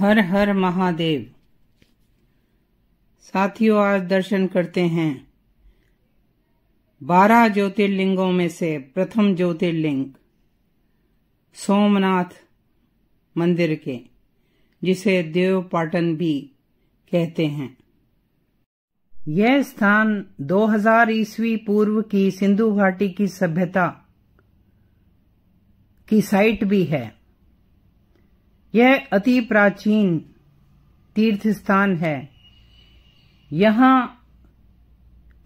हर हर महादेव साथियों आज दर्शन करते हैं बारह ज्योतिर्लिंगों में से प्रथम ज्योतिर्लिंग सोमनाथ मंदिर के जिसे देव पाटन भी कहते हैं यह स्थान 2000 ईस्वी पूर्व की सिंधु घाटी की सभ्यता की साइट भी है यह अति प्राचीन तीर्थ स्थान है यहाँ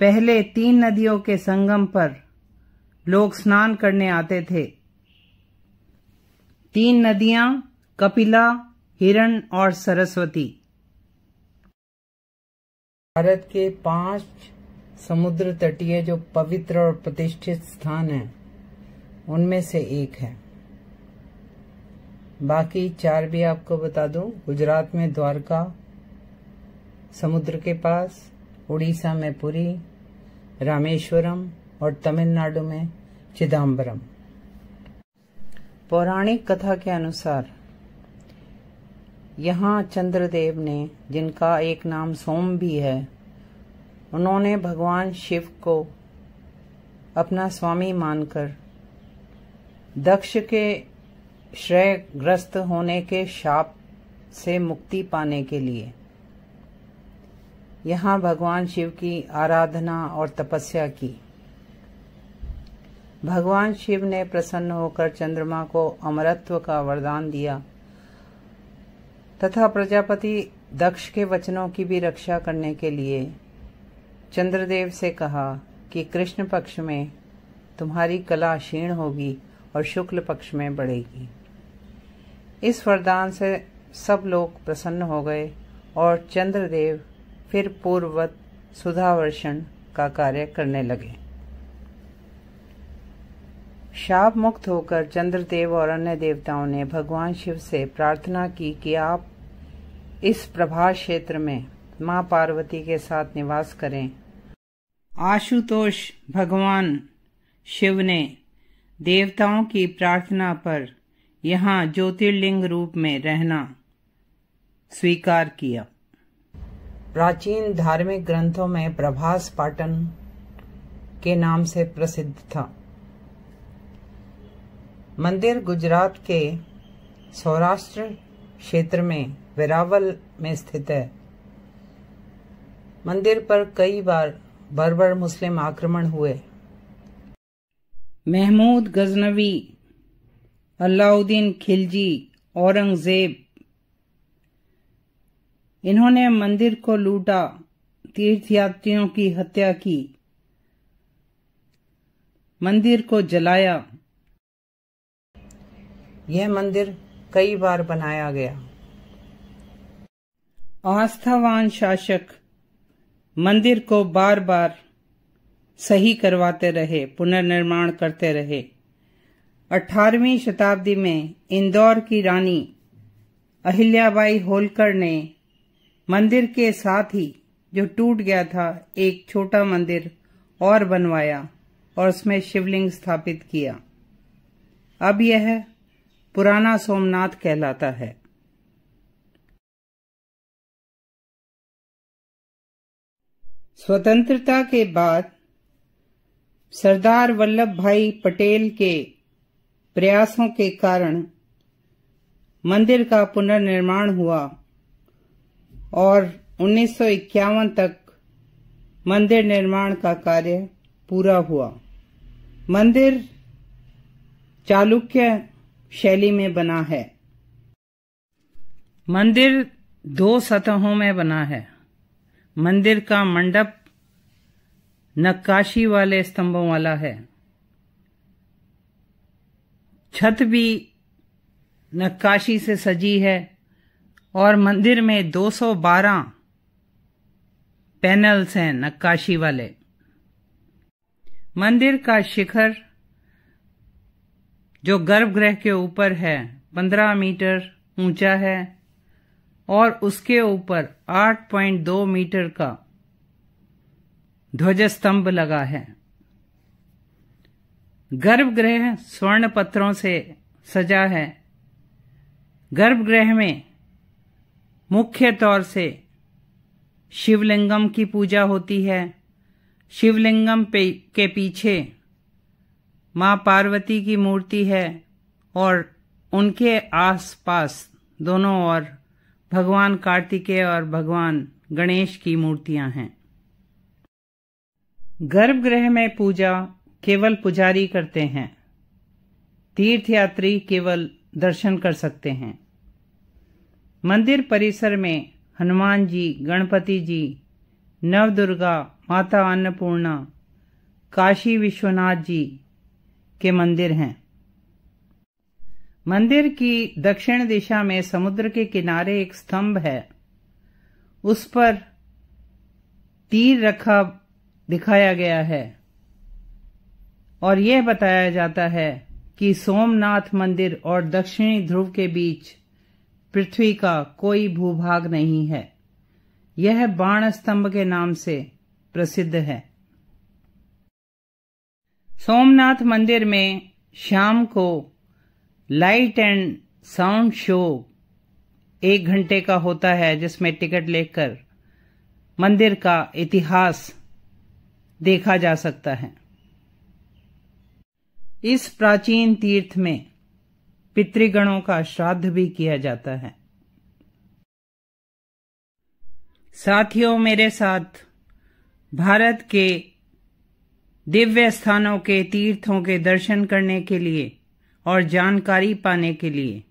पहले तीन नदियों के संगम पर लोग स्नान करने आते थे तीन नदियां कपिला हिरण और सरस्वती भारत के पांच समुद्र तटीय जो पवित्र और प्रतिष्ठित स्थान हैं उनमें से एक है बाकी चार भी आपको बता दूं गुजरात में द्वारका समुद्र के पास उड़ीसा में पुरी रामेश्वरम और तमिलनाडु में चिदम्बरम पौराणिक कथा के अनुसार यहाँ चंद्रदेव ने जिनका एक नाम सोम भी है उन्होंने भगवान शिव को अपना स्वामी मानकर दक्ष के श्रेयग्रस्त होने के शाप से मुक्ति पाने के लिए यहाँ भगवान शिव की आराधना और तपस्या की भगवान शिव ने प्रसन्न होकर चंद्रमा को अमरत्व का वरदान दिया तथा प्रजापति दक्ष के वचनों की भी रक्षा करने के लिए चंद्रदेव से कहा कि कृष्ण पक्ष में तुम्हारी कला क्षीण होगी और शुक्ल पक्ष में बढ़ेगी इस वरदान से सब लोग प्रसन्न हो गए और चंद्रदेव फिर पूर्ववत सुधावर्षण का कार्य करने लगे शाप मुक्त होकर चंद्रदेव और अन्य देवताओं ने भगवान शिव से प्रार्थना की कि आप इस प्रभा क्षेत्र में माँ पार्वती के साथ निवास करें आशुतोष भगवान शिव ने देवताओं की प्रार्थना पर यहाँ ज्योतिर्लिंग रूप में रहना स्वीकार किया प्राचीन धार्मिक ग्रंथों में प्रभास पाटन के नाम से प्रसिद्ध था मंदिर गुजरात के सौराष्ट्र क्षेत्र में वेरावल में स्थित है मंदिर पर कई बार बर्बर मुस्लिम आक्रमण हुए महमूद गजनवी अलाउद्दीन खिलजी औरंगजेब इन्होंने मंदिर को लूटा तीर्थयात्रियों की हत्या की मंदिर को जलाया यह मंदिर कई बार बनाया गया आस्थावान शासक मंदिर को बार बार सही करवाते रहे पुनर्निर्माण करते रहे 18वीं शताब्दी में इंदौर की रानी अहिल्याबाई होलकर ने मंदिर के साथ ही जो टूट गया था एक छोटा मंदिर और बनवाया और उसमें शिवलिंग स्थापित किया अब यह पुराना सोमनाथ कहलाता है स्वतंत्रता के बाद सरदार वल्लभ भाई पटेल के प्रयासों के कारण मंदिर का पुनर्निर्माण हुआ और 1951 तक मंदिर निर्माण का कार्य पूरा हुआ मंदिर चालुक्य शैली में बना है मंदिर दो सतहों में बना है मंदिर का मंडप नक्काशी वाले स्तंभों वाला है छत भी नक्काशी से सजी है और मंदिर में 212 पैनल्स हैं नक्काशी वाले मंदिर का शिखर जो गर्भगृह के ऊपर है 15 मीटर ऊंचा है और उसके ऊपर 8.2 मीटर का ध्वज स्तंभ लगा है गर्भगृह स्वर्ण पत्रों से सजा है गर्भगृह में मुख्य तौर से शिवलिंगम की पूजा होती है शिवलिंगम के पीछे माँ पार्वती की मूर्ति है और उनके आसपास दोनों ओर भगवान कार्तिकेय और भगवान गणेश की मूर्तियां हैं गर्भगृह में पूजा केवल पुजारी करते हैं तीर्थयात्री केवल दर्शन कर सकते हैं मंदिर परिसर में हनुमान जी गणपति जी नवदुर्गा माता अन्नपूर्णा काशी विश्वनाथ जी के मंदिर हैं मंदिर की दक्षिण दिशा में समुद्र के किनारे एक स्तंभ है उस पर तीर रखा दिखाया गया है और यह बताया जाता है कि सोमनाथ मंदिर और दक्षिणी ध्रुव के बीच पृथ्वी का कोई भूभाग नहीं है यह बाण स्तंभ के नाम से प्रसिद्ध है सोमनाथ मंदिर में शाम को लाइट एंड साउंड शो एक घंटे का होता है जिसमें टिकट लेकर मंदिर का इतिहास देखा जा सकता है इस प्राचीन तीर्थ में पितृगणों का श्राद्ध भी किया जाता है साथियों मेरे साथ भारत के दिव्य स्थानों के तीर्थों के दर्शन करने के लिए और जानकारी पाने के लिए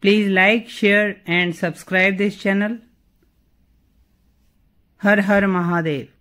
please like share and subscribe this channel हर हर महादेव